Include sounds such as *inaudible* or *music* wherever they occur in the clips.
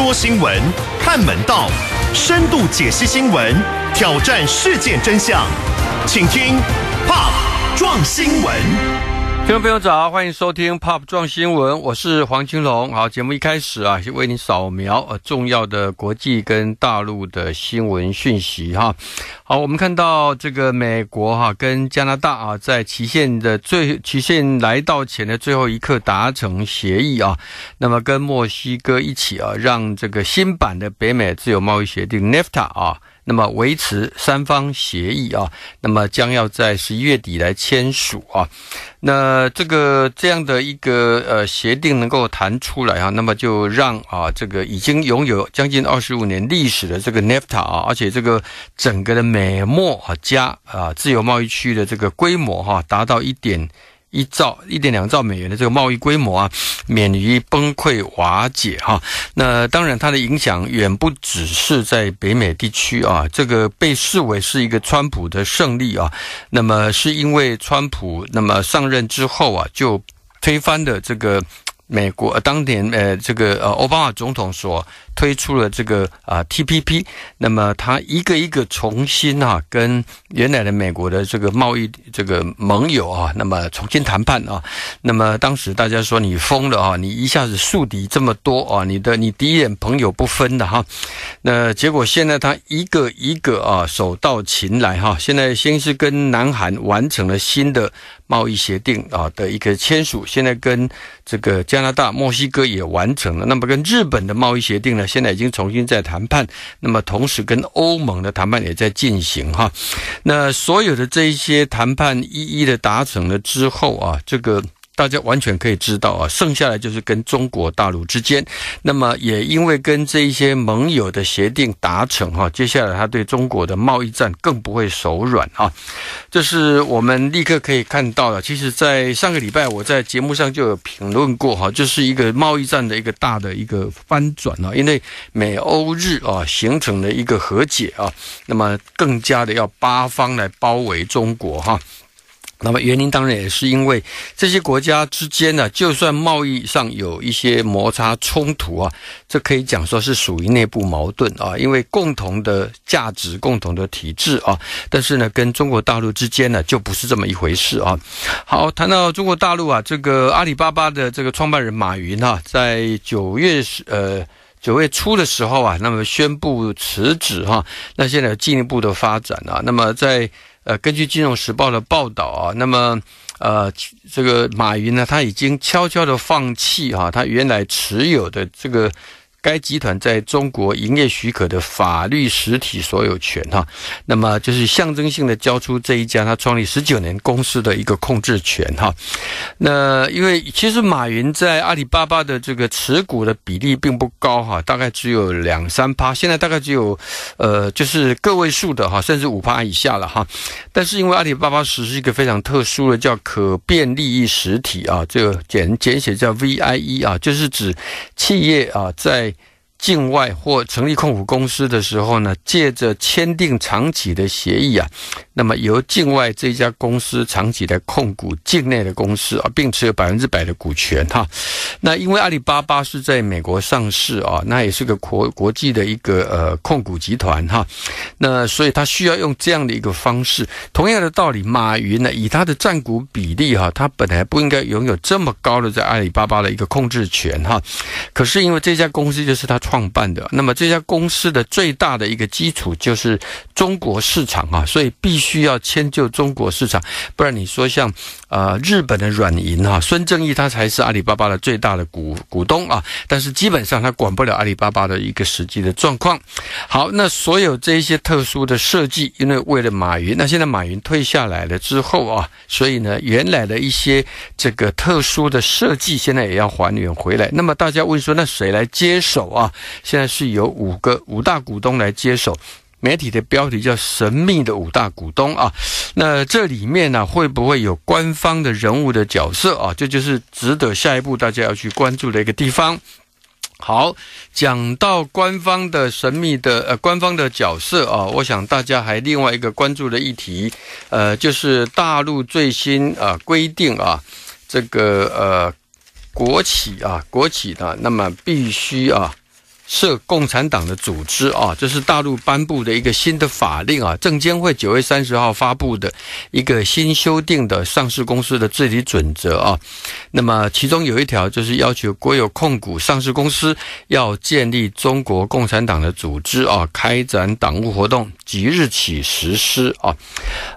说新闻，看门道，深度解析新闻，挑战事件真相，请听《胖撞新闻》。听众朋友早欢迎收听《Pop 撞新闻》，我是黄金龙。好，节目一开始啊，就为你扫描呃重要的国际跟大陆的新闻讯息哈。好，我们看到这个美国哈跟加拿大啊，在期限的最期限来到前的最后一刻达成协议啊，那么跟墨西哥一起啊，让这个新版的北美自由贸易协定 NAFTA 啊。那么维持三方协议啊，那么将要在十一月底来签署啊。那这个这样的一个呃协定能够谈出来啊，那么就让啊这个已经拥有将近二十五年历史的这个 NAFTA 啊，而且这个整个的美墨啊加啊自由贸易区的这个规模哈，达到一点。一兆一点两兆美元的这个贸易规模啊，免于崩溃瓦解哈。那当然，它的影响远不只是在北美地区啊。这个被视为是一个川普的胜利啊。那么是因为川普那么上任之后啊，就推翻的这个美国当年呃这个呃奥巴马总统所。推出了这个啊 T P P，那么他一个一个重新啊跟原来的美国的这个贸易这个盟友啊，那么重新谈判啊，那么当时大家说你疯了啊，你一下子树敌这么多啊，你的你敌人朋友不分的哈，那结果现在他一个一个啊手到擒来哈，现在先是跟南韩完成了新的贸易协定啊的一个签署，现在跟这个加拿大、墨西哥也完成了，那么跟日本的贸易协定呢？现在已经重新在谈判，那么同时跟欧盟的谈判也在进行哈，那所有的这一些谈判一一的达成了之后啊，这个。大家完全可以知道啊，剩下来就是跟中国大陆之间，那么也因为跟这一些盟友的协定达成哈，接下来他对中国的贸易战更不会手软啊，就是我们立刻可以看到了。其实，在上个礼拜我在节目上就有评论过哈，就是一个贸易战的一个大的一个翻转啊，因为美欧日啊形成了一个和解啊，那么更加的要八方来包围中国哈。那么原因当然也是因为这些国家之间呢，就算贸易上有一些摩擦冲突啊，这可以讲说是属于内部矛盾啊，因为共同的价值、共同的体制啊，但是呢，跟中国大陆之间呢就不是这么一回事啊。好，谈到中国大陆啊，这个阿里巴巴的这个创办人马云哈，在九月呃九月初的时候啊，那么宣布辞职哈，那现在进一步的发展啊，那么在。呃，根据《金融时报》的报道啊，那么，呃，这个马云呢，他已经悄悄的放弃啊，他原来持有的这个。该集团在中国营业许可的法律实体所有权，哈，那么就是象征性的交出这一家他创立十九年公司的一个控制权，哈。那因为其实马云在阿里巴巴的这个持股的比例并不高，哈，大概只有两三趴，现在大概只有，呃，就是个位数的，哈，甚至五趴以下了，哈。但是因为阿里巴巴实施一个非常特殊的叫可变利益实体啊，这个简简写叫 VIE 啊，就是指企业啊在境外或成立控股公司的时候呢，借着签订长期的协议啊，那么由境外这家公司长期来控股境内的公司啊，并持有百分之百的股权哈。那因为阿里巴巴是在美国上市啊，那也是个国国际的一个呃控股集团哈。那所以它需要用这样的一个方式。同样的道理，马云呢以他的占股比例哈，他本来不应该拥有这么高的在阿里巴巴的一个控制权哈。可是因为这家公司就是他。创办的，那么这家公司的最大的一个基础就是中国市场啊，所以必须要迁就中国市场，不然你说像。呃，日本的软银哈，孙正义他才是阿里巴巴的最大的股股东啊，但是基本上他管不了阿里巴巴的一个实际的状况。好，那所有这些特殊的设计，因为为了马云，那现在马云退下来了之后啊，所以呢，原来的一些这个特殊的设计，现在也要还原回来。那么大家问说，那谁来接手啊？现在是由五个五大股东来接手。媒体的标题叫“神秘的五大股东”啊，那这里面呢会不会有官方的人物的角色啊？这就是值得下一步大家要去关注的一个地方。好，讲到官方的神秘的呃官方的角色啊，我想大家还另外一个关注的议题，呃，就是大陆最新啊规定啊，这个呃国企啊国企的，那么必须啊。设共产党的组织啊，这是大陆颁布的一个新的法令啊。证监会九月三十号发布的一个新修订的上市公司的治理准则啊。那么其中有一条就是要求国有控股上市公司要建立中国共产党的组织啊，开展党务活动，即日起实施啊。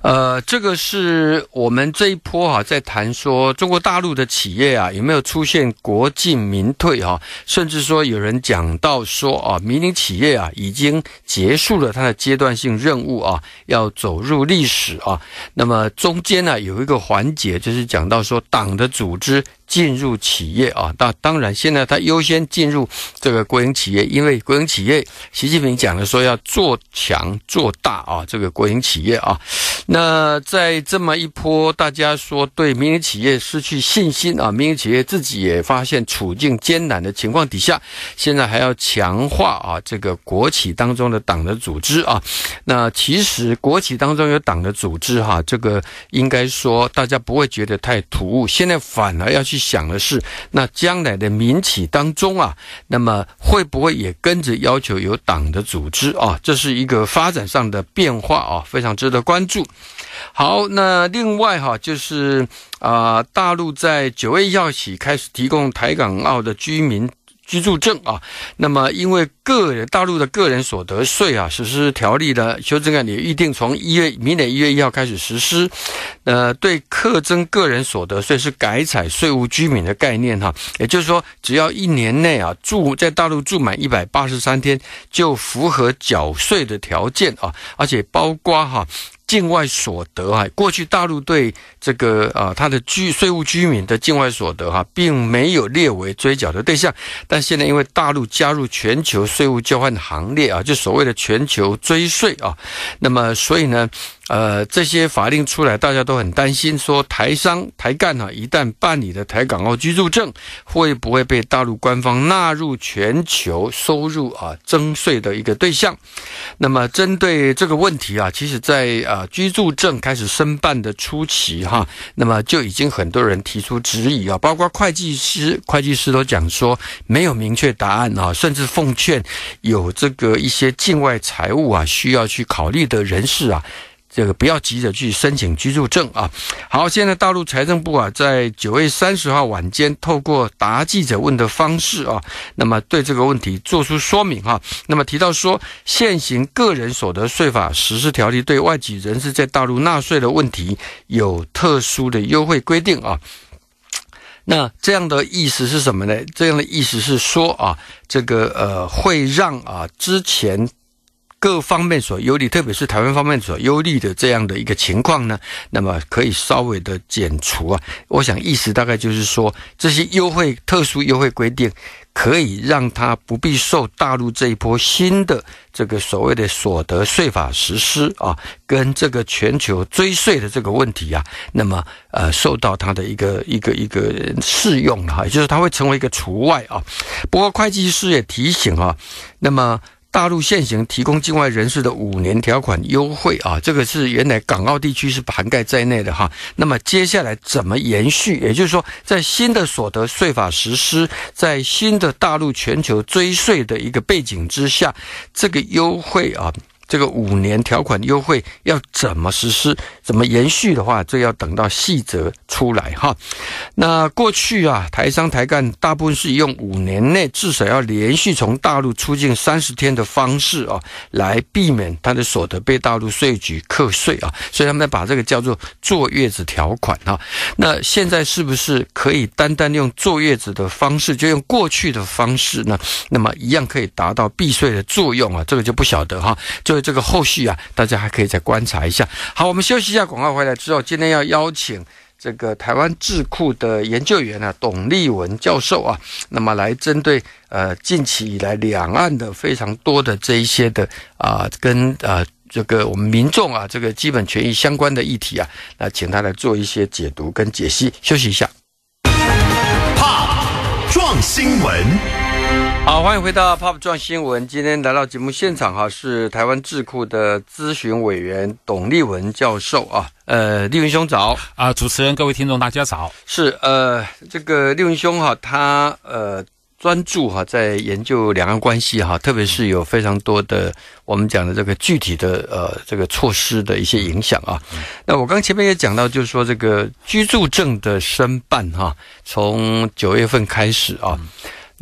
呃，这个是我们这一波哈在谈说中国大陆的企业啊，有没有出现国进民退哈，甚至说有人讲到。说啊，民营企业啊，已经结束了他的阶段性任务啊，要走入历史啊。那么中间呢，有一个环节，就是讲到说党的组织。进入企业啊，那当然，现在他优先进入这个国营企业，因为国营企业，习近平讲的说要做强做大啊，这个国营企业啊，那在这么一波大家说对民营企业失去信心啊，民营企业自己也发现处境艰难的情况底下，现在还要强化啊这个国企当中的党的组织啊，那其实国企当中有党的组织哈，这个应该说大家不会觉得太突兀，现在反而要去。想的是，那将来的民企当中啊，那么会不会也跟着要求有党的组织啊？这是一个发展上的变化啊，非常值得关注。好，那另外哈，就是啊，大陆在九一号起开始提供台港澳的居民。居住证啊，那么因为个人大陆的个人所得税啊实施条例的修正案也预定从一月明年一月一号开始实施，呃，对课征个人所得税是改采税务居民的概念哈，也就是说只要一年内啊住在大陆住满一百八十三天就符合缴税的条件啊，而且包括哈。境外所得哈，过去大陆对这个啊，他的居税务居民的境外所得哈，并没有列为追缴的对象，但现在因为大陆加入全球税务交换行列啊，就所谓的全球追税啊，那么所以呢，呃，这些法令出来，大家都很担心说台商台干哈，一旦办理的台港澳居住证，会不会被大陆官方纳入全球收入啊征税的一个对象？那么针对这个问题啊，其实，在啊。居住证开始申办的初期，哈，那么就已经很多人提出质疑啊，包括会计师，会计师都讲说没有明确答案啊，甚至奉劝有这个一些境外财务啊需要去考虑的人士啊。这个不要急着去申请居住证啊。好，现在大陆财政部啊，在九月三十号晚间透过答记者问的方式啊，那么对这个问题做出说明哈。那么提到说，现行个人所得税法实施条例对外籍人士在大陆纳税的问题有特殊的优惠规定啊。那这样的意思是什么呢？这样的意思是说啊，这个呃会让啊之前。各方面所忧虑，特别是台湾方面所忧虑的这样的一个情况呢，那么可以稍微的减除啊。我想意思大概就是说，这些优惠、特殊优惠规定，可以让它不必受大陆这一波新的这个所谓的所得税法实施啊，跟这个全球追税的这个问题啊，那么呃受到它的一个一个一个适用了啊，也就是它会成为一个除外啊。不过会计师也提醒啊，那么。大陆现行提供境外人士的五年条款优惠啊，这个是原来港澳地区是涵盖在内的哈。那么接下来怎么延续？也就是说，在新的所得税法实施，在新的大陆全球追税的一个背景之下，这个优惠啊。这个五年条款优惠要怎么实施、怎么延续的话，就要等到细则出来哈。那过去啊，台商台干大部分是用五年内至少要连续从大陆出境三十天的方式啊，来避免他的所得被大陆税局课税啊，所以他们把这个叫做“坐月子条款”哈。那现在是不是可以单单用坐月子的方式，就用过去的方式呢？那么一样可以达到避税的作用啊？这个就不晓得哈，就。这个后续啊，大家还可以再观察一下。好，我们休息一下，广告回来之后，今天要邀请这个台湾智库的研究员啊，董立文教授啊，那么来针对呃近期以来两岸的非常多的这一些的啊，跟啊这个我们民众啊这个基本权益相关的议题啊，来请他来做一些解读跟解析。休息一下，怕撞新闻。好，欢迎回到《Pop 撞新闻》。今天来到节目现场哈，是台湾智库的咨询委员董立文教授啊。呃，立文兄早啊！主持人、各位听众大家早。是呃，这个立文兄哈，他呃专注哈在研究两岸关系哈，特别是有非常多的我们讲的这个具体的呃这个措施的一些影响啊。那我刚前面也讲到，就是说这个居住证的申办哈，从九月份开始啊。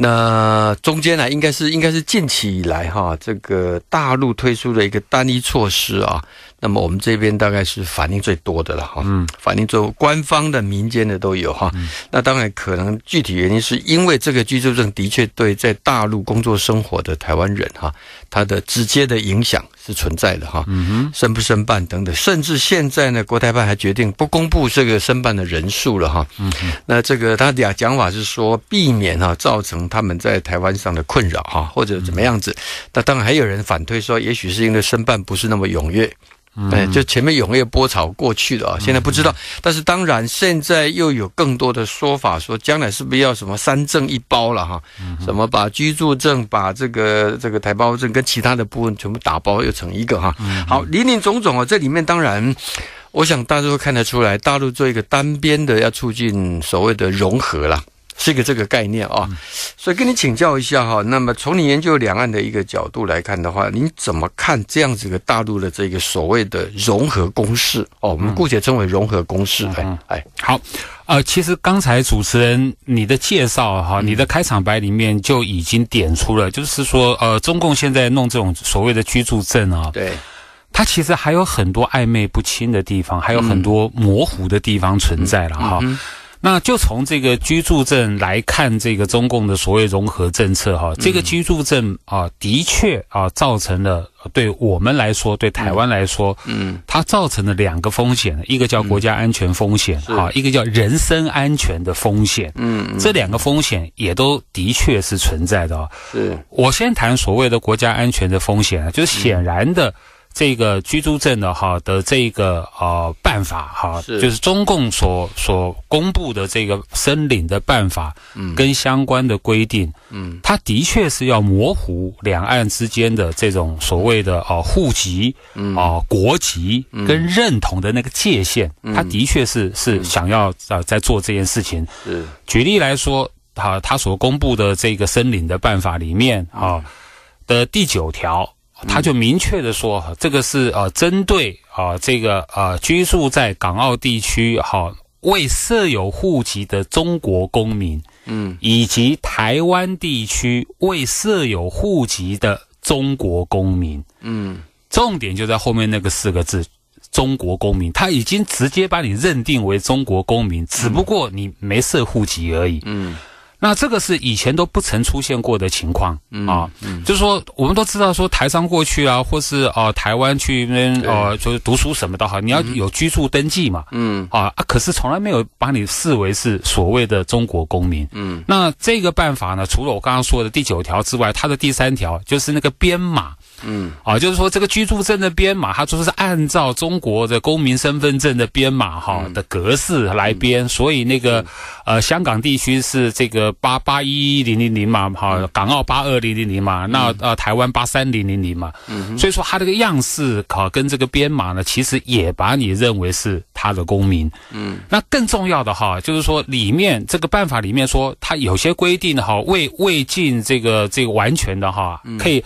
那中间呢，应该是应该是近期以来哈，这个大陆推出的一个单一措施啊。那么我们这边大概是反应最多的了哈，嗯，反应最官方的、民间的都有哈，那当然可能具体原因是因为这个居住证的确对在大陆工作生活的台湾人哈，它的直接的影响是存在的哈，嗯哼，申不申办等等，甚至现在呢，国台办还决定不公布这个申办的人数了哈，嗯那这个他俩讲法是说避免哈造成他们在台湾上的困扰哈，或者怎么样子，那当然还有人反推说，也许是因为申办不是那么踊跃。哎，就前面有没有波潮过去的啊？现在不知道，但是当然现在又有更多的说法，说将来是不是要什么三证一包了哈？什么把居住证、把这个这个台胞证跟其他的部分全部打包，又成一个哈？好，林林总总啊，这里面当然，我想大家都看得出来，大陆做一个单边的要促进所谓的融合了。是一个这个概念啊，所以跟你请教一下哈。那么从你研究两岸的一个角度来看的话，你怎么看这样子一个大陆的这个所谓的融合公式？哦，我们姑且称为融合公式。哎哎，好，呃，其实刚才主持人你的介绍哈，你的开场白里面就已经点出了，就是说呃，中共现在弄这种所谓的居住证啊，对，它其实还有很多暧昧不清的地方，还有很多模糊的地方存在了哈。那就从这个居住证来看，这个中共的所谓融合政策，哈，这个居住证啊，的确啊，造成了对我们来说，对台湾来说，嗯，它造成了两个风险，一个叫国家安全风险啊，一个叫人身安全的风险，嗯这两个风险也都的确是存在的啊。是，我先谈所谓的国家安全的风险啊，就是显然的。这个居住证的哈的这个啊办法哈，就是中共所所公布的这个申领的办法，跟相关的规定，嗯，它的确是要模糊两岸之间的这种所谓的啊户籍啊国籍跟认同的那个界限，它的确是是想要啊在做这件事情。举例来说，哈，他所公布的这个申领的办法里面啊的第九条。他就明确的说，这个是啊，针对啊，这个啊，居住在港澳地区哈，未设有户籍的中国公民，嗯，以及台湾地区未设有户籍的中国公民，嗯，重点就在后面那个四个字，中国公民，他已经直接把你认定为中国公民，只不过你没设户籍而已，嗯。那这个是以前都不曾出现过的情况啊，就是说我们都知道，说台商过去啊，或是啊台湾去跟呃，就是读书什么的哈，你要有居住登记嘛，嗯，啊，可是从来没有把你视为是所谓的中国公民，嗯，那这个办法呢，除了我刚刚说的第九条之外，它的第三条就是那个编码。嗯啊，就是说这个居住证的编码，它就是按照中国的公民身份证的编码哈的格式来编，所以那个呃香港地区是这个八八一零零零嘛，哈港澳八二零零零嘛，那呃台湾八三零零零嘛，嗯，所以说它这个样式考跟这个编码呢，其实也把你认为是它的公民。嗯，那更重要的哈，就是说里面这个办法里面说，它有些规定哈未未尽这个这个完全的哈，可以。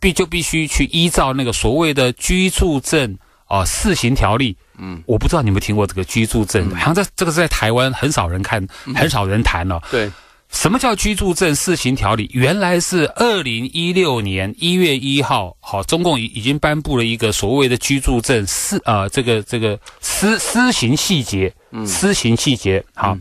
必就必须去依照那个所谓的居住证啊试行条例。嗯，我不知道你们听过这个居住证，好像在这个在台湾很少人看，很少人谈了。对，什么叫居住证试行条例？原来是二零一六年一月一号，好，中共已已经颁布了一个所谓的居住证试啊这个这个施施行细节，施行细节好。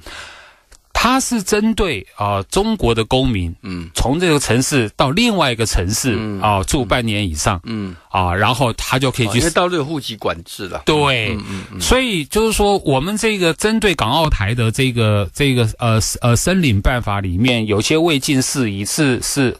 它是针对啊中国的公民，嗯，从这个城市到另外一个城市，嗯，啊住半年以上，嗯，啊然后他就可以去到这个户籍管制了。对，所以就是说我们这个针对港澳台的这个这个呃呃申领办法里面，有些未尽事宜是是。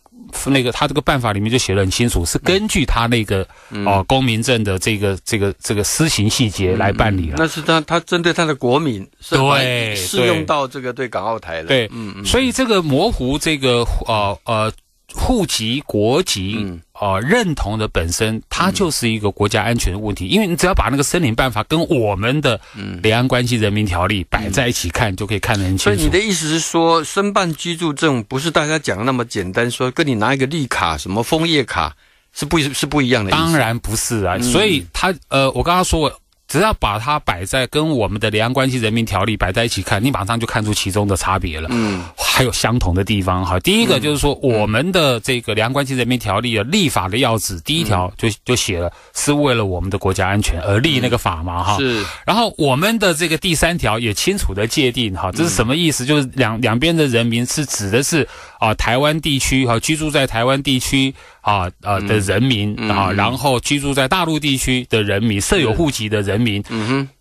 那个他这个办法里面就写得很清楚，是根据他那个哦公民证的这个这个这个施行细节来办理了。那是他他针对他的国民，对适用到这个对港澳台的对，嗯嗯。所以这个模糊这个呃呃户籍国籍。哦，认同的本身它就是一个国家安全的问题，因为你只要把那个申领办法跟我们的《两岸关系人民条例》摆在一起看，就可以看得很清楚。所以你的意思是说，申办居住证不是大家讲的那么简单，说跟你拿一个绿卡、什么枫叶卡是不，是不一样的？当然不是啊，所以他呃，我刚刚说。只要把它摆在跟我们的《两岸关系人民条例》摆在一起看，你马上就看出其中的差别了。嗯，还有相同的地方哈。第一个就是说，我们的这个《两岸关系人民条例》啊，立法的要旨第一条就就写了，是为了我们的国家安全而立那个法嘛哈。是。然后我们的这个第三条也清楚的界定哈，这是什么意思？就是两两边的人民是指的是。啊，台湾地区哈，居住在台湾地区啊啊的人民啊，然后居住在大陆地区的人民，设有户籍的人民，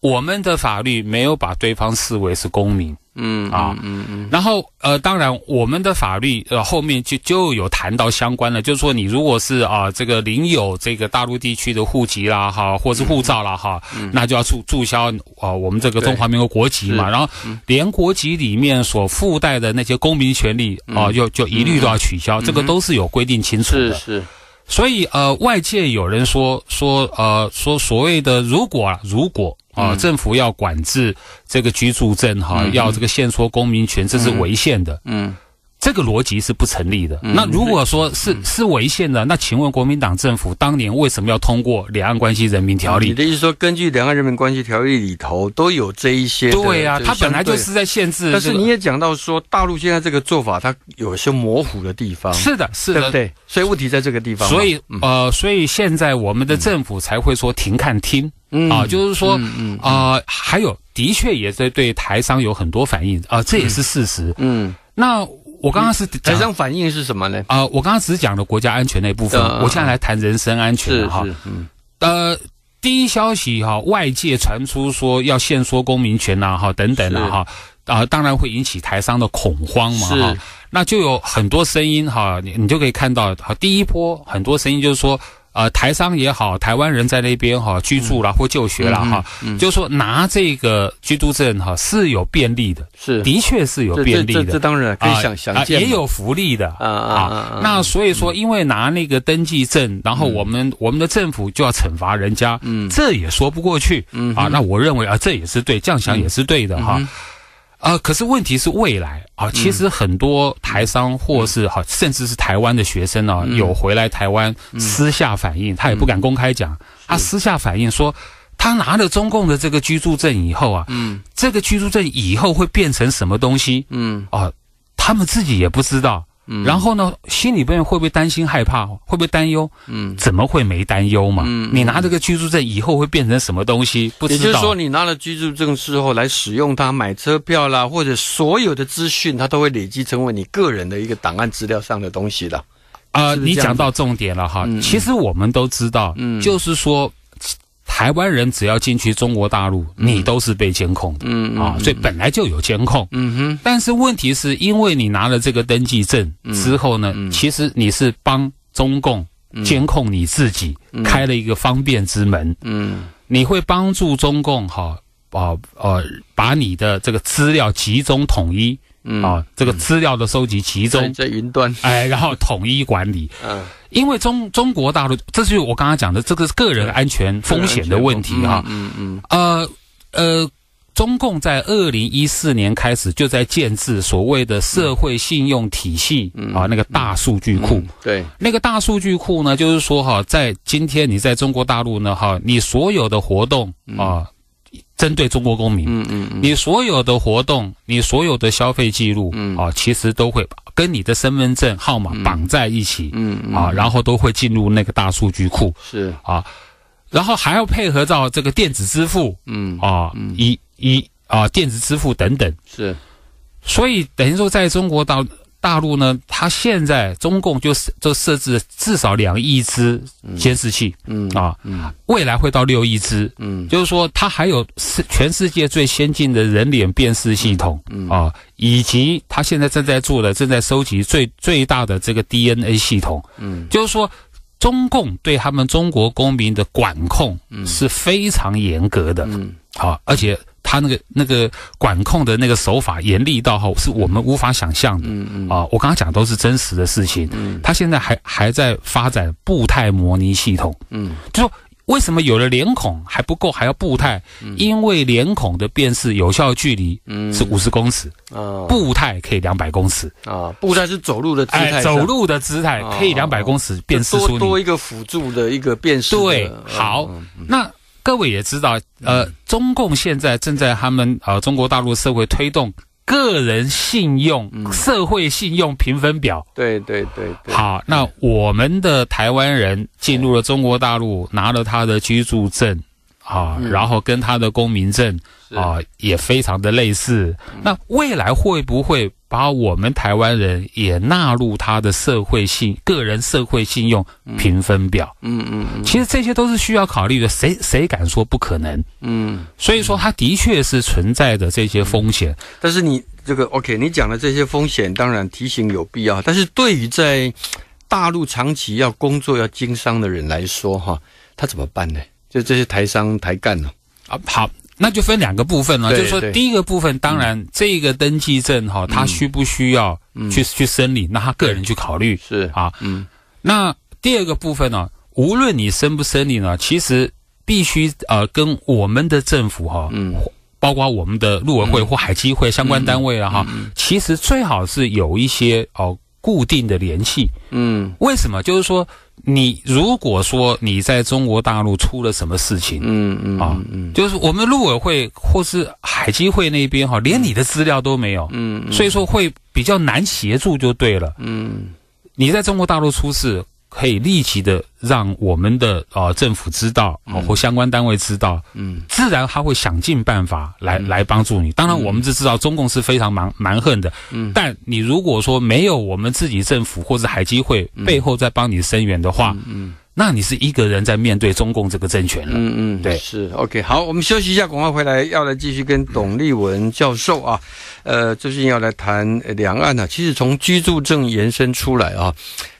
我们的法律没有把对方视为是公民。嗯啊嗯嗯，然后呃，当然我们的法律呃后面就就有谈到相关的，就是说你如果是啊这个领有这个大陆地区的户籍啦哈，或是护照了哈，那就要注注销啊我们这个中华民国国籍嘛，然后连国籍里面所附带的那些公民权利啊，就就一律都要取消，这个都是有规定清楚的。是是，所以呃外界有人说说呃说所谓的如果如果。啊，政府要管制这个居住证，哈，要这个限缩公民权，这是违宪的。嗯，这个逻辑是不成立的。那如果说是是违宪的，那请问国民党政府当年为什么要通过《两岸关系人民条例》？你的意思说，根据《两岸人民关系条例》里头都有这一些？对啊，它本来就是在限制。但是你也讲到说，大陆现在这个做法，它有些模糊的地方。是的，是的，对对？所以问题在这个地方。所以，呃，所以现在我们的政府才会说停看听。啊，就是说，啊，还有，的确也在对台商有很多反应啊，这也是事实。嗯，那我刚刚是台商反应是什么呢？啊，我刚刚只讲了国家安全那一部分，我现在来谈人身安全哈。嗯，呃，第一消息哈，外界传出说要限缩公民权呐，哈，等等的哈，啊，当然会引起台商的恐慌嘛。哈。那就有很多声音哈，你你就可以看到哈，第一波很多声音就是说。呃，台商也好，台湾人在那边哈居住了或就学了哈，就说拿这个居住证哈是有便利的，是，的确是有便利的，这当然可以想详，也有福利的啊啊啊。那所以说，因为拿那个登记证，然后我们我们的政府就要惩罚人家，这也说不过去啊。那我认为啊，这也是对，这样想也是对的哈。啊！可是问题是未来啊，其实很多台商或是好，甚至是台湾的学生呢，有回来台湾，私下反映，他也不敢公开讲，他私下反映说，他拿了中共的这个居住证以后啊，嗯，这个居住证以后会变成什么东西？嗯，啊，他们自己也不知道。嗯，然后呢，心里边会不会担心、害怕，会不会担忧？嗯，怎么会没担忧嘛？嗯，你拿这个居住证以后会变成什么东西？不也就是说，你拿了居住证之后来使用它，买车票啦，或者所有的资讯，它都会累积成为你个人的一个档案资料上的东西的。啊，你讲到重点了哈。嗯。其实我们都知道，嗯，就是说。台湾人只要进去中国大陆，你都是被监控的，嗯啊，所以本来就有监控，嗯哼。但是问题是因为你拿了这个登记证之后呢，其实你是帮中共监控你自己，开了一个方便之门，嗯，你会帮助中共哈，啊呃，把你的这个资料集中统一。啊，这个资料的收集，集中在云端，哎，然后统一管理。嗯，因为中中国大陆，这就是我刚刚讲的这个个人安全风险的问题啊。嗯嗯。呃呃，中共在二零一四年开始就在建制所谓的社会信用体系啊，那个大数据库。对，那个大数据库呢，就是说哈，在今天你在中国大陆呢，哈，你所有的活动啊。针对中国公民，嗯嗯嗯，你所有的活动，你所有的消费记录，嗯啊，其实都会跟你的身份证号码绑在一起，嗯啊，然后都会进入那个大数据库，是啊，然后还要配合到这个电子支付，嗯啊，一一啊，电子支付等等，是，所以等于说在中国到。大陆呢？它现在中共就就设置至少两亿只监视器，嗯啊，未来会到六亿只，嗯，就是说它还有世全世界最先进的人脸辨识系统，嗯啊，以及它现在正在做的、正在收集最最大的这个 DNA 系统，嗯，就是说中共对他们中国公民的管控是非常严格的，嗯，好，而且。他那个那个管控的那个手法严厉到哈，是我们无法想象的。嗯嗯。啊，我刚刚讲都是真实的事情。嗯。他现在还还在发展步态模拟系统。嗯。就说为什么有了脸孔还不够，还要步态？因为脸孔的辨识有效距离是五十公尺步态可以两百公尺啊。步态是走路的姿态。哎，走路的姿态可以两百公尺辨识出你。多一个辅助的一个辨识。对，好，那。各位也知道，呃，中共现在正在他们呃中国大陆社会推动个人信用、社会信用评分表。对对对。好，那我们的台湾人进入了中国大陆，拿了他的居住证。啊，然后跟他的公民证啊也非常的类似。那未来会不会把我们台湾人也纳入他的社会信个人社会信用评分表？嗯嗯，其实这些都是需要考虑的。谁谁敢说不可能？嗯，所以说他的确是存在着这些风险。但是你这个 OK，你讲的这些风险当然提醒有必要。但是对于在大陆长期要工作要经商的人来说，哈，他怎么办呢？就这些台商台干呢啊，好，那就分两个部分了。就是说第一个部分，当然这个登记证哈，他需不需要去去申领，那他个人去考虑是啊，嗯。那第二个部分呢，无论你申不申领呢，其实必须呃跟我们的政府哈，嗯，包括我们的陆委会或海基会相关单位了哈，其实最好是有一些哦固定的联系，嗯，为什么？就是说。你如果说你在中国大陆出了什么事情，嗯嗯啊嗯，就是我们陆委会或是海基会那边哈，连你的资料都没有，嗯，所以说会比较难协助就对了，嗯，你在中国大陆出事。可以立即的让我们的呃政府知道，或相关单位知道，嗯，自然他会想尽办法来来帮助你。当然，我们是知道中共是非常蛮蛮横的，嗯，但你如果说没有我们自己政府或者海基会背后在帮你伸援的话，嗯。那你是一个人在面对中共这个政权了。嗯嗯，对，是 OK。好，我们休息一下，广告回来要来继续跟董立文教授啊，呃，最近要来谈两岸啊。其实从居住证延伸出来啊，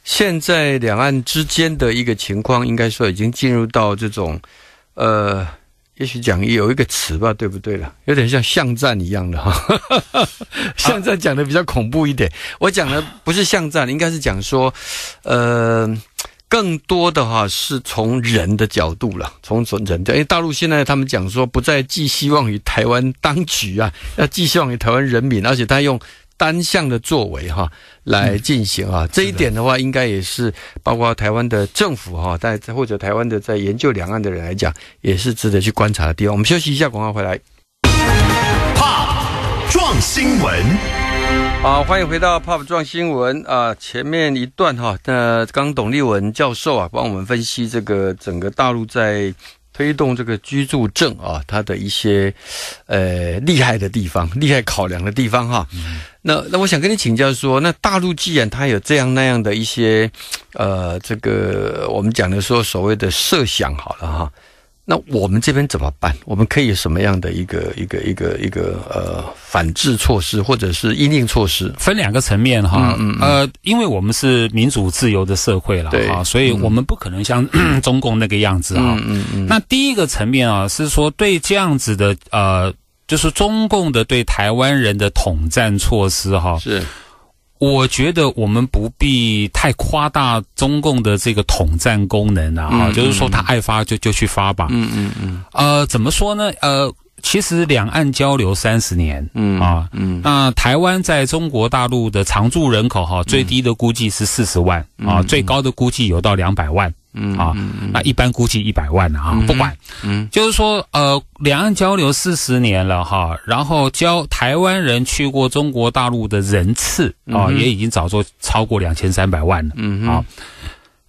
现在两岸之间的一个情况，应该说已经进入到这种，呃，也许讲有一个词吧，对不对了？有点像巷战一样的哈，*laughs* 巷战讲的比较恐怖一点。我讲的不是巷战，应该是讲说，呃。更多的哈是从人的角度了，从从人角，因为大陆现在他们讲说不再寄希望于台湾当局啊，*laughs* 要寄希望于台湾人民，而且他用单向的作为哈来进行啊，这一点的话，应该也是包括台湾的政府哈，在或者台湾的在研究两岸的人来讲，也是值得去观察的地方。我们休息一下，广告回来。怕撞新闻。好，欢迎回到《Pop 撞新闻》啊！前面一段哈，那刚董立文教授啊，帮我们分析这个整个大陆在推动这个居住证啊，它的一些呃厉害的地方、厉害考量的地方哈。那那我想跟你请教说，那大陆既然它有这样那样的一些呃这个我们讲的说所谓的设想好了哈。那我们这边怎么办？我们可以什么样的一个一个一个一个呃反制措施，或者是应应措施？分两个层面哈，呃，因为我们是民主自由的社会了哈，所以我们不可能像 *clears throat* 中共那个样子啊。那第一个层面啊，是说对这样子的呃，就是中共的对台湾人的统战措施哈。是。我觉得我们不必太夸大中共的这个统战功能啊，就是说他爱发就就去发吧。嗯嗯嗯。呃，怎么说呢？呃，其实两岸交流三十年，嗯啊，嗯，那台湾在中国大陆的常住人口哈，最低的估计是四十万，啊，最高的估计有到两百万。嗯啊，那一般估计一百万啊，不管，嗯，就是说，呃，两岸交流四十年了哈，然后交台湾人去过中国大陆的人次啊，也已经早做超过两千三百万了，嗯嗯，啊，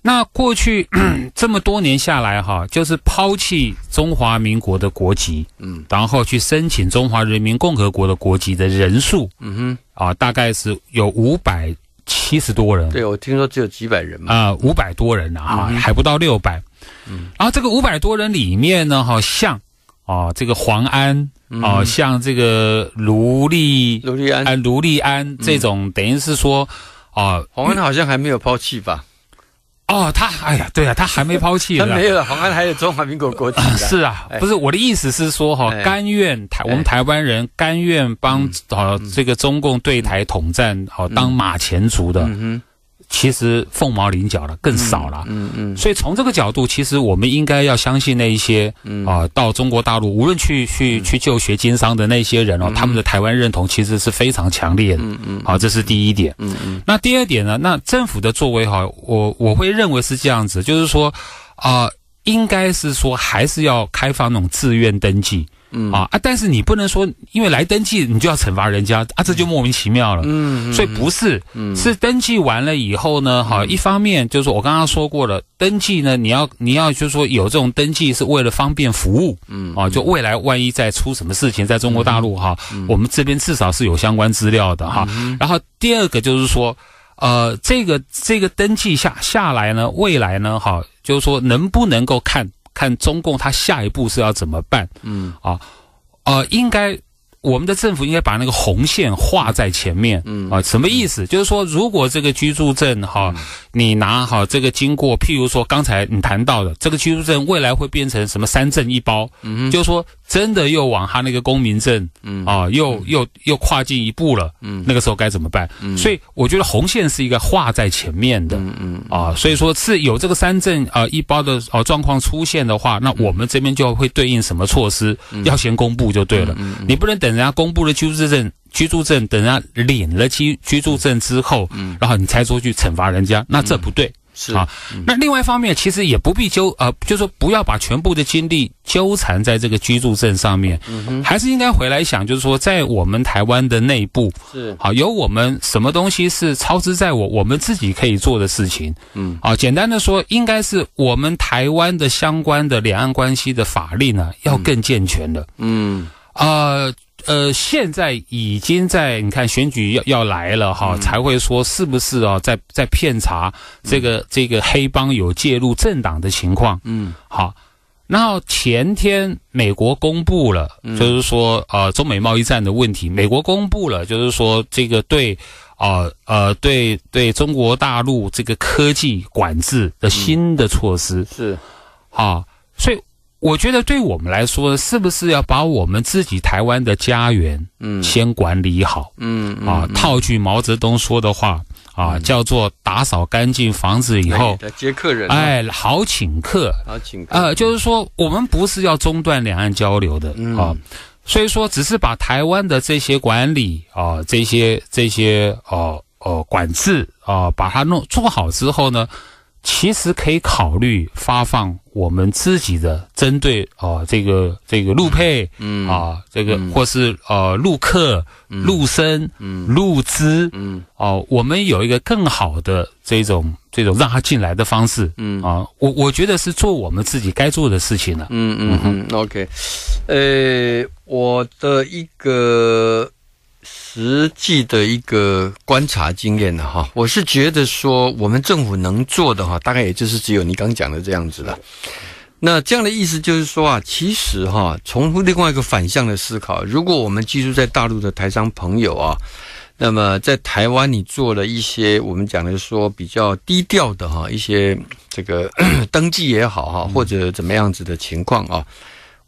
那过去 *clears throat* 这么多年下来哈，就是抛弃中华民国的国籍，嗯，然后去申请中华人民共和国的国籍的人数，嗯哼，啊，大概是有五百。七十多人，对我听说只有几百人嘛啊，五百多人呢哈，还不到六百，嗯，然后这个五百多人里面呢，好像啊，这个黄安啊，像这个卢立卢立安卢立安这种，等于是说啊，黄安好像还没有抛弃吧。哦，他哎呀，对啊，他还没抛弃，*laughs* 他没有了，像还有中华民国国籍。是啊，不是我的意思是说哈，甘愿台我们台湾人甘愿帮啊这个中共对台统战，好当马前卒的。其实凤毛麟角了，更少了。嗯嗯，所以从这个角度，其实我们应该要相信那一些啊，到中国大陆无论去去去就学经商的那些人哦，他们的台湾认同其实是非常强烈的。嗯嗯，好，这是第一点。嗯嗯，那第二点呢？那政府的作为哈，我我会认为是这样子，就是说啊，应该是说还是要开放那种自愿登记。嗯啊啊！但是你不能说，因为来登记你就要惩罚人家啊，这就莫名其妙了。嗯，所以不是，嗯、是登记完了以后呢，哈，一方面就是我刚刚说过了，登记呢，你要你要就是说有这种登记是为了方便服务，嗯啊，就未来万一再出什么事情，在中国大陆哈，我们这边至少是有相关资料的哈。然后第二个就是说，呃，这个这个登记下下来呢，未来呢，哈，就是说能不能够看。看中共他下一步是要怎么办？嗯啊，呃，应该我们的政府应该把那个红线画在前面。嗯啊，什么意思？就是说，如果这个居住证哈，你拿好这个经过，譬如说刚才你谈到的这个居住证，未来会变成什么三证一包？嗯，就是说。真的又往他那个公民证，嗯啊，又又又跨进一步了，嗯，那个时候该怎么办？嗯，所以我觉得红线是一个画在前面的，嗯嗯啊，所以说是有这个三证啊一包的哦状况出现的话，那我们这边就会对应什么措施，要先公布就对了，嗯嗯，你不能等人家公布了居住证，居住证等人家领了居居住证之后，嗯，然后你才出去惩罚人家，那这不对。是啊，那另外一方面，其实也不必纠啊，就是说不要把全部的精力纠缠在这个居住证上面，还是应该回来想，就是说在我们台湾的内部是啊，有我们什么东西是操之在我，我们自己可以做的事情。嗯啊，简单的说，应该是我们台湾的相关的两岸关系的法律呢，要更健全的。嗯啊。呃，现在已经在你看选举要要来了哈，才会说是不是啊，在在片查这个这个黑帮有介入政党的情况，嗯，好。然后前天美国公布了，就是说呃中美贸易战的问题，美国公布了就是说这个对啊呃对对中国大陆这个科技管制的新的措施是，啊，所以。我觉得对我们来说，是不是要把我们自己台湾的家园，嗯，先管理好，嗯嗯啊，套句毛泽东说的话啊，叫做打扫干净房子以后，接客人，哎，好请客，好请客啊，就是说我们不是要中断两岸交流的啊，所以说只是把台湾的这些管理啊，这些这些呃呃管制啊，把它弄做好之后呢。其实可以考虑发放我们自己的针对啊，这个这个路配，嗯啊，这个或是呃陆客、陆生、陆资，嗯哦，我们有一个更好的这种这种让他进来的方式，嗯啊，我我觉得是做我们自己该做的事情了，嗯嗯嗯，OK，呃，我的一个。实际的一个观察经验呢，哈，我是觉得说，我们政府能做的哈，大概也就是只有你刚讲的这样子了。那这样的意思就是说啊，其实哈，从另外一个反向的思考，如果我们居住在大陆的台商朋友啊，那么在台湾你做了一些我们讲的说比较低调的哈，一些这个 *clears throat* 登记也好哈，或者怎么样子的情况啊。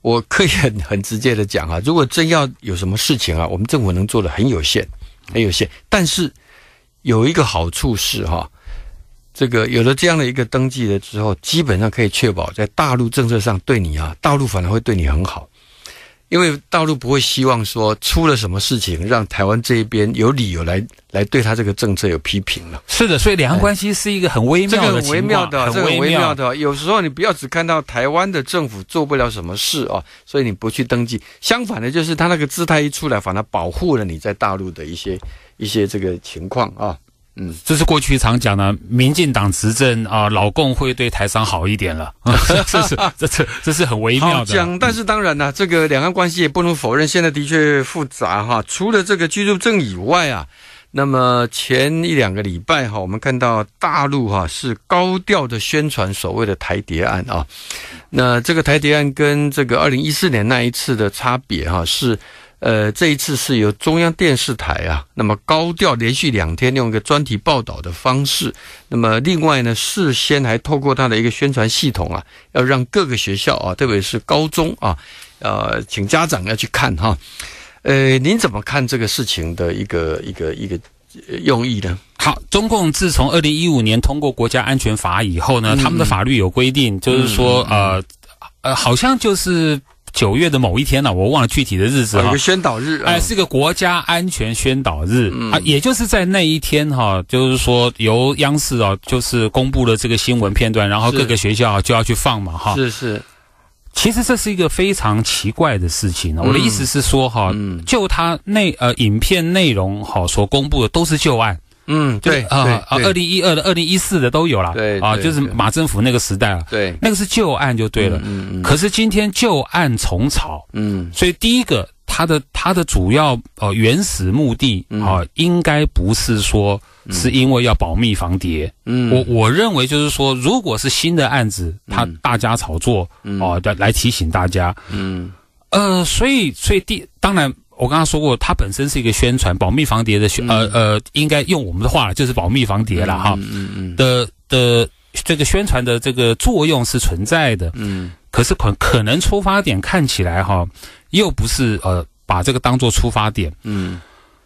我可以很很直接的讲啊，*laughs* 如果真要有什么事情啊，我们政府能做的很有限，很有限。但是有一个好处是哈，这个有了这样的一个登记了之后，基本上可以确保在大陆政策上对你啊，大陆反而会对你很好。因为大陆不会希望说出了什么事情，让台湾这边有理由来来对他这个政策有批评了。是的，所以两岸关系是一个很微妙的情况。很微妙的，很微妙的。有时候你不要只看到台湾的政府做不了什么事啊，所以你不去登记。相反的，就是他那个姿态一出来，反而保护了你在大陆的一些一些这个情况啊。嗯，这是过去常讲的，民进党执政啊，老共会对台商好一点了，*laughs* 这是，这是这是很微妙的。讲，但是当然呢，这个两岸关系也不能否认，现在的确复杂哈。除了这个居住证以外啊，那么前一两个礼拜哈，我们看到大陆哈是高调的宣传所谓的台谍案啊，那这个台谍案跟这个二零一四年那一次的差别哈是。呃，这一次是由中央电视台啊，那么高调连续两天用一个专题报道的方式，那么另外呢，事先还透过他的一个宣传系统啊，要让各个学校啊，特别是高中啊，呃，请家长要去看哈。呃，您怎么看这个事情的一个一个一个用意呢？好，中共自从二零一五年通过国家安全法以后呢，他们的法律有规定，就是说啊，呃，好像就是。九月的某一天呢，我忘了具体的日子了。有个宣导日，哎，是个国家安全宣导日啊，也就是在那一天哈，就是说由央视啊，就是公布了这个新闻片段，然后各个学校就要去放嘛哈。是是，其实这是一个非常奇怪的事情。我的意思是说哈，就他内呃影片内容哈，所公布的都是旧案。嗯，对啊啊，二零一二的、二零一四的都有了，啊，就是马政府那个时代了，对，那个是旧案就对了，嗯嗯。可是今天旧案重炒，嗯，所以第一个，它的它的主要呃原始目的啊，应该不是说是因为要保密防谍，嗯，我我认为就是说，如果是新的案子，他大家炒作，啊，来提醒大家，嗯呃，所以所以第当然。我刚刚说过，它本身是一个宣传保密防谍的宣，呃呃，应该用我们的话就是保密防谍了哈。嗯嗯的的这个宣传的这个作用是存在的。嗯。可是可可能出发点看起来哈，又不是呃把这个当做出发点。嗯。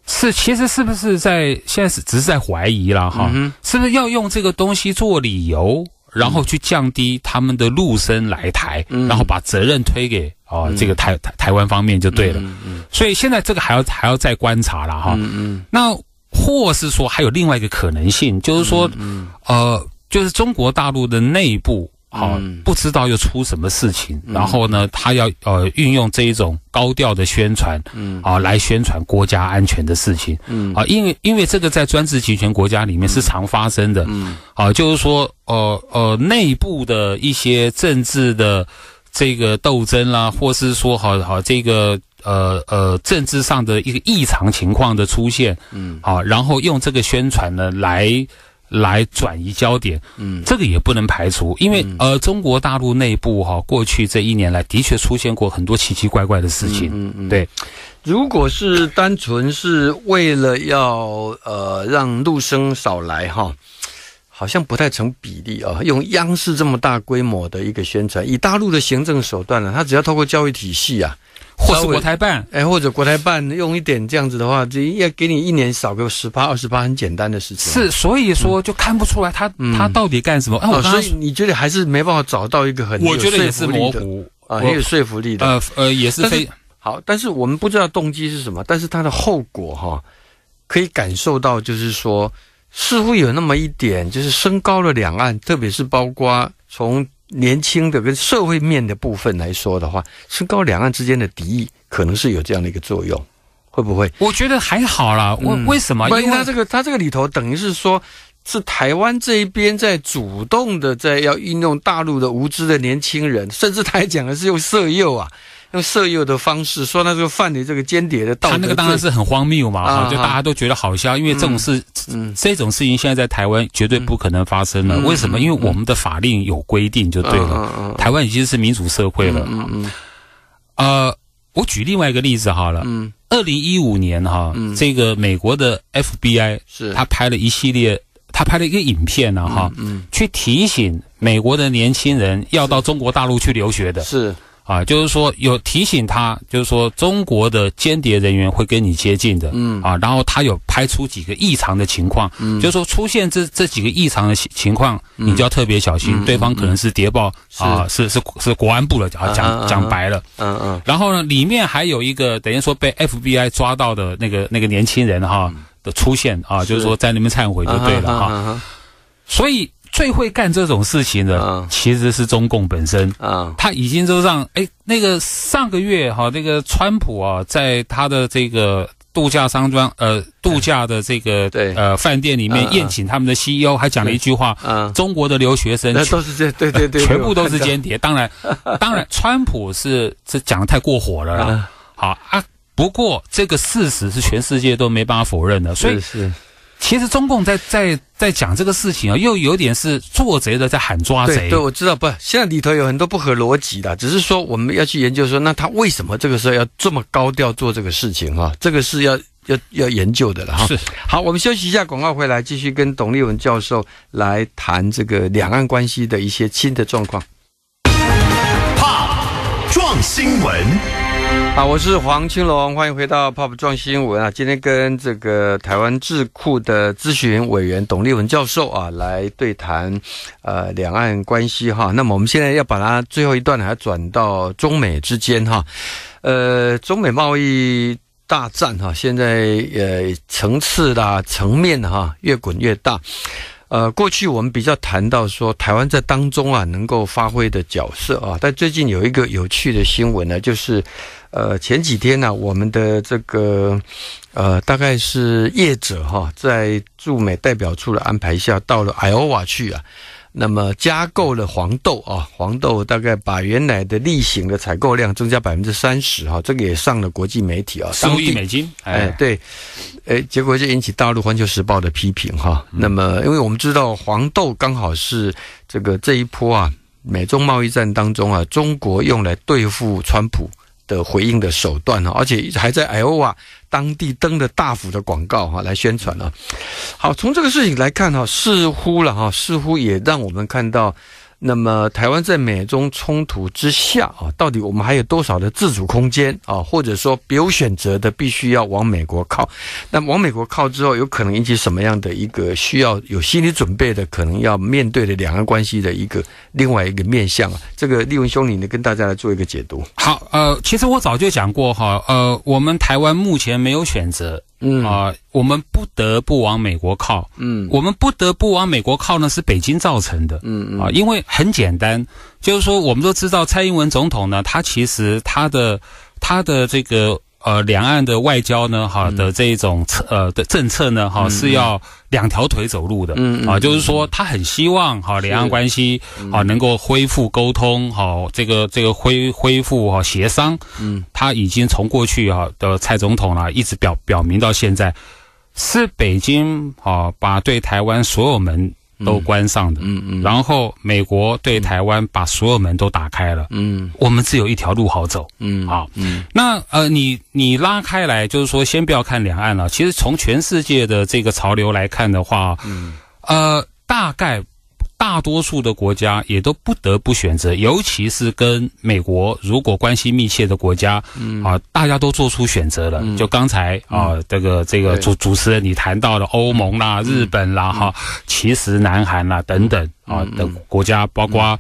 是，其实是不是在现在是只是在怀疑了哈？是不是要用这个东西做理由？然后去降低他们的陆生来台，然后把责任推给啊这个台台湾方面就对了，所以现在这个还要还要再观察了哈。那或是说还有另外一个可能性，就是说呃，就是中国大陆的内部。好，不知道又出什么事情，然后呢，他要呃运用这一种高调的宣传，啊，来宣传国家安全的事情，啊，因为因为这个在专制集权国家里面是常发生的，啊，就是说呃呃内部的一些政治的这个斗争啦，或是说好好这个呃呃政治上的一个异常情况的出现，啊，然后用这个宣传呢来。来转移焦点，嗯，这个也不能排除，因为呃，中国大陆内部哈，过去这一年来的确出现过很多奇奇怪怪的事情，嗯嗯，对。如果是单纯是为了要呃让陆生少来哈，好像不太成比例啊。用央视这么大规模的一个宣传，以大陆的行政手段呢，他只要透过教育体系啊。或是国台办，哎，或者国台办用一点这样子的话，这要给你一年少个十八二十八，很简单的事情。是，所以说就看不出来他他到底干什么。哦，所以你觉得还是没办法找到一个很有说服力的啊，也有说服力的。呃呃，也是非好，但是我们不知道动机是什么，但是它的后果哈，可以感受到就是说，似乎有那么一点，就是升高了两岸，特别是包括从。年轻的跟社会面的部分来说的话，升高两岸之间的敌意，可能是有这样的一个作用，会不会？我觉得还好啦。为为什么？因为他这个他这个里头，等于是说，是台湾这一边在主动的在要运用大陆的无知的年轻人，甚至他还讲的是用色诱啊。用色诱的方式说那个犯你这个间谍的，道他那个当然是很荒谬嘛，就大家都觉得好笑，因为这种事，这种事情现在在台湾绝对不可能发生了。为什么？因为我们的法令有规定就对了。台湾已经是民主社会了。呃，我举另外一个例子好了。嗯。二零一五年哈，这个美国的 FBI 是，他拍了一系列，他拍了一个影片呢哈，嗯，去提醒美国的年轻人要到中国大陆去留学的，是。啊，就是说有提醒他，就是说中国的间谍人员会跟你接近的，嗯，啊，然后他有拍出几个异常的情况，嗯，就是说出现这这几个异常的情况，你就要特别小心，对方可能是谍报啊，是是是国安部的，讲讲白了，嗯嗯，然后呢，里面还有一个等于说被 FBI 抓到的那个那个年轻人哈的出现啊，就是说在那边忏悔就对了哈，所以。最会干这种事情的，其实是中共本身啊。他已经就让哎，那个上个月哈，那个川普啊，在他的这个度假山庄，呃，度假的这个呃饭店里面宴请他们的 CEO，还讲了一句话：，中国的留学生 *laughs* 都是间对对对，全部都是间谍。当然，*laughs* 当然，川普是这讲的太过火了了。好啊，不过这个事实是全世界都没办法否认的，所以是。其实中共在在在讲这个事情啊，又有点是做贼的在喊抓贼。对，我知道，不，现在里头有很多不合逻辑的，只是说我们要去研究说，那他为什么这个时候要这么高调做这个事情哈？这个是要要要研究的了哈。是，好，我们休息一下，广告回来继续跟董立文教授来谈这个两岸关系的一些新的状况。怕撞新闻。啊，我是黄青龙，欢迎回到《POP 撞新闻》啊！今天跟这个台湾智库的咨询委员董立文教授啊来对谈，呃，两岸关系哈。那么我们现在要把它最后一段，还转到中美之间哈，呃，中美贸易大战哈，现在呃层次啦、层面哈，越滚越大。呃，过去我们比较谈到说台湾在当中啊，能够发挥的角色啊，但最近有一个有趣的新闻呢，就是，呃，前几天呢，我们的这个，呃，大概是业者哈，在驻美代表处的安排下，到了 o 奥瓦去啊。那么加购了黄豆啊，黄豆大概把原来的例行的采购量增加百分之三十哈，这个也上了国际媒体啊，上亿美金哎对，哎，结果就引起大陆《环球时报》的批评哈。那么，因为我们知道黄豆刚好是这个这一波啊，美中贸易战当中啊，中国用来对付川普的回应的手段呢，而且还在 L 奥当地登了大幅的广告，哈，来宣传了。好，从这个事情来看，哈，似乎了，哈，似乎也让我们看到。那么，台湾在美中冲突之下啊，到底我们还有多少的自主空间啊？或者说，别有选择的必须要往美国靠？那往美国靠之后，有可能引起什么样的一个需要有心理准备的，可能要面对的两岸关系的一个另外一个面向啊？这个立文兄，你呢跟大家来做一个解读？好，呃，其实我早就讲过哈，呃，我们台湾目前没有选择。嗯啊，我们不得不往美国靠。嗯，我们不得不往美国靠呢，是北京造成的。嗯嗯啊，因为很简单，就是说我们都知道，蔡英文总统呢，他其实他的他的这个。呃，两岸的外交呢，哈的这种策呃的政策呢，哈是要两条腿走路的，嗯啊，就是说他很希望哈两岸关系啊能够恢复沟通，好这个这个恢恢复哈协商，嗯，他已经从过去哈的蔡总统啦一直表表明到现在，是北京啊把对台湾所有门。都关上的，嗯嗯，然后美国对台湾把所有门都打开了，嗯，我们只有一条路好走，嗯好，嗯，那呃，你你拉开来，就是说先不要看两岸了，其实从全世界的这个潮流来看的话，嗯，呃，大概。大多数的国家也都不得不选择，尤其是跟美国如果关系密切的国家，啊，大家都做出选择了。就刚才啊，这个这个主主持人你谈到了欧盟啦、日本啦哈，其实南韩啦等等啊的国家，包括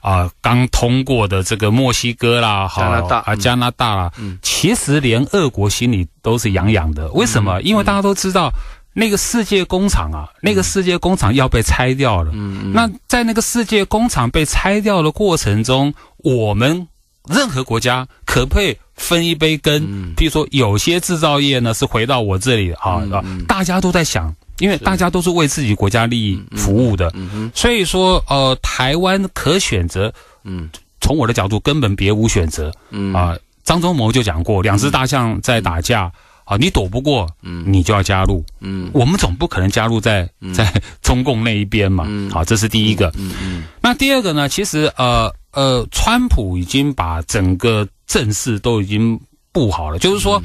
啊刚通过的这个墨西哥啦哈啊加拿大啦，其实连俄国心里都是痒痒的。为什么？因为大家都知道。那个世界工厂啊，那个世界工厂要被拆掉了。嗯，那在那个世界工厂被拆掉的过程中，我们任何国家可不可以分一杯羹？嗯，比如说有些制造业呢是回到我这里啊，大家都在想，因为大家都是为自己国家利益服务的。嗯所以说呃，台湾可选择，嗯，从我的角度根本别无选择。嗯啊，张忠谋就讲过，两只大象在打架。啊，你躲不过，嗯，你就要加入，嗯，我们总不可能加入在在中共那一边嘛，嗯，好，这是第一个，嗯嗯，那第二个呢？其实呃呃，川普已经把整个阵势都已经布好了，就是说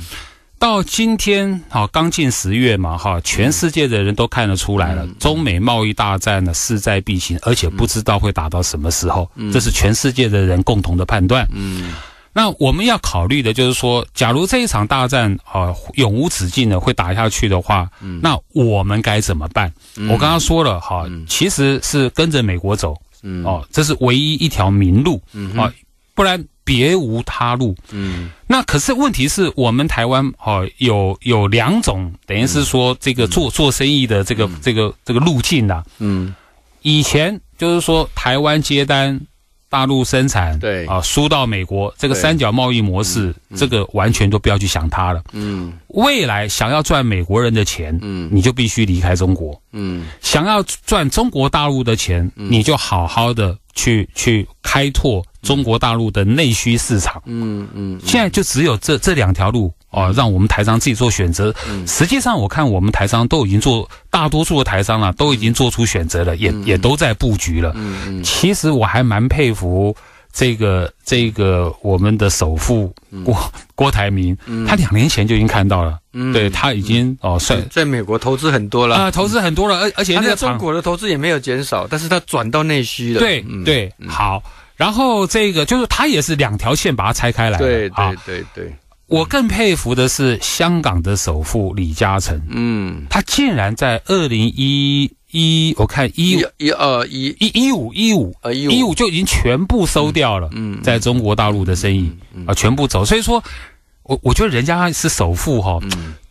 到今天，好，刚进十月嘛，哈，全世界的人都看得出来了，中美贸易大战呢势在必行，而且不知道会打到什么时候，这是全世界的人共同的判断，嗯。那我们要考虑的就是说，假如这一场大战啊永无止境的会打下去的话，那我们该怎么办？我刚刚说了哈，其实是跟着美国走，哦，这是唯一一条明路啊，不然别无他路。嗯，那可是问题是我们台湾哦有有两种，等于是说这个做做生意的这个这个这个路径呐。嗯，以前就是说台湾接单。大陆生产，对啊，输到美国这个三角贸易模式，这个完全都不要去想它了。嗯，未来想要赚美国人的钱，嗯，你就必须离开中国。嗯，想要赚中国大陆的钱，你就好好的去去开拓中国大陆的内需市场。嗯嗯，现在就只有这这两条路。哦，让我们台商自己做选择。实际上我看我们台商都已经做，大多数的台商了都已经做出选择了，也也都在布局了。其实我还蛮佩服这个这个我们的首富郭郭台铭，他两年前就已经看到了。嗯，对他已经哦算在美国投资很多了啊，投资很多了，而而且他在中国的投资也没有减少，但是他转到内需了。对对，好，然后这个就是他也是两条线把它拆开来。对对对对。我更佩服的是香港的首富李嘉诚，嗯，他竟然在二零一一，我看一一二一一五一五呃一五，一五就已经全部收掉了，嗯，在中国大陆的生意啊全部走，所以说，我我觉得人家是首富哈。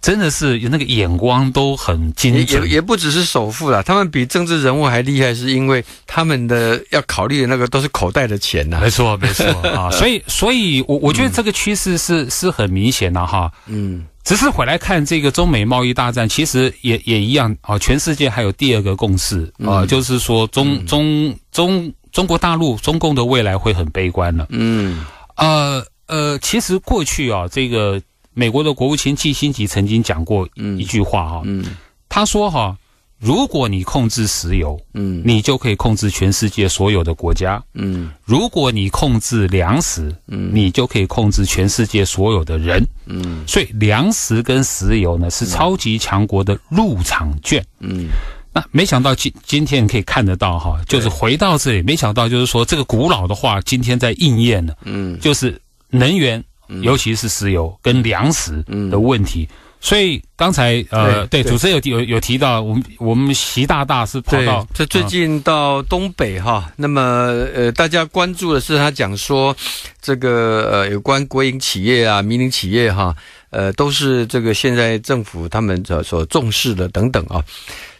真的是那个眼光都很精准，也也不只是首富了，他们比政治人物还厉害，是因为他们的要考虑的那个都是口袋的钱呐。没错，没错啊，*laughs* 所以，所以，我我觉得这个趋势是是很明显的哈。嗯，只是回来看这个中美贸易大战，其实也也一样啊。全世界还有第二个共识啊，就是说中中中中国大陆中共的未来会很悲观了。嗯，呃呃，其实过去啊，这个。美国的国务卿基辛格曾经讲过一句话哈，他说哈，如果你控制石油，嗯，你就可以控制全世界所有的国家，嗯，如果你控制粮食，嗯，你就可以控制全世界所有的人，嗯，所以粮食跟石油呢是超级强国的入场券，嗯，那没想到今今天可以看得到哈，就是回到这里，没想到就是说这个古老的话今天在应验了，嗯，就是能源。尤其是石油跟粮食的问题，所以刚才呃对主持人有有有提到，我们我们习大大是跑到这最近到东北哈，那么呃大家关注的是他讲说，这个呃有关国营企业啊、民营企业哈，呃都是这个现在政府他们所所重视的等等啊，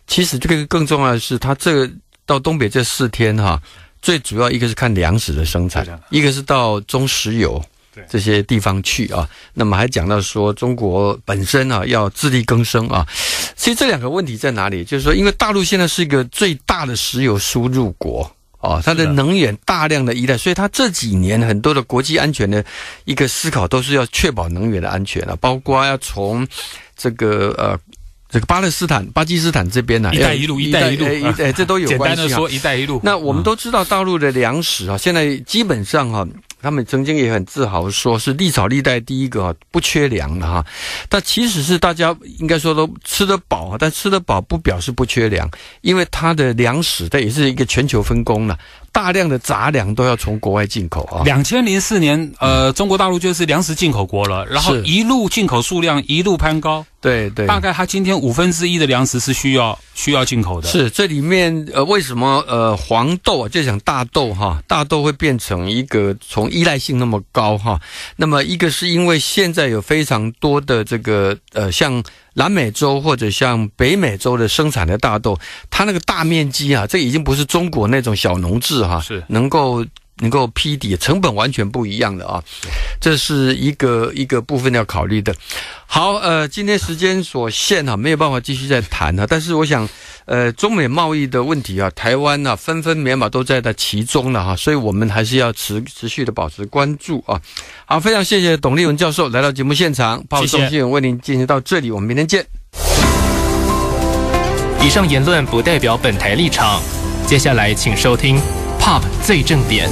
其实这个更重要的是他这个到东北这四天哈，最主要一个是看粮食的生产，一个是到中石油。这些地方去啊，那么还讲到说中国本身啊要自力更生啊，其实这两个问题在哪里？就是说，因为大陆现在是一个最大的石油输入国啊，它的能源大量的依赖，所以它这几年很多的国际安全的一个思考都是要确保能源的安全啊，包括要从这个呃这个巴勒斯坦、巴基斯坦这边呢，一带一路，一带一路，哎，这都有 *laughs* 关系啊。简单的说，一带一路。那我们都知道大陆的粮食啊，现在基本上哈。他们曾经也很自豪，说是历朝历代第一个不缺粮的哈，但其实是大家应该说都吃得饱但吃得饱不表示不缺粮，因为他的粮食它也是一个全球分工了。大量的杂粮都要从国外进口啊！两千零四年，呃，中国大陆就是粮食进口国了，然后一路进口数量一路攀高。对对，大概它今天五分之一的粮食是需要需要进口的。是，这里面呃，为什么呃，黄豆啊，就讲大豆哈，大豆会变成一个从依赖性那么高哈？那么一个是因为现在有非常多的这个呃，像南美洲或者像北美洲的生产的大豆，它那个大面积啊，这已经不是中国那种小农制。是能够能够批底，成本完全不一样的啊，这是一个一个部分要考虑的。好，呃，今天时间所限哈，没有办法继续再谈了。但是我想，呃，中美贸易的问题啊，台湾呢，纷纷秒秒都在其中了哈，所以我们还是要持持续的保持关注啊。好，非常谢谢董立文教授来到节目现场，报中新闻为您进行到这里，我们明天见。以上言论不代表本台立场，接下来请收听。Pop 最正点。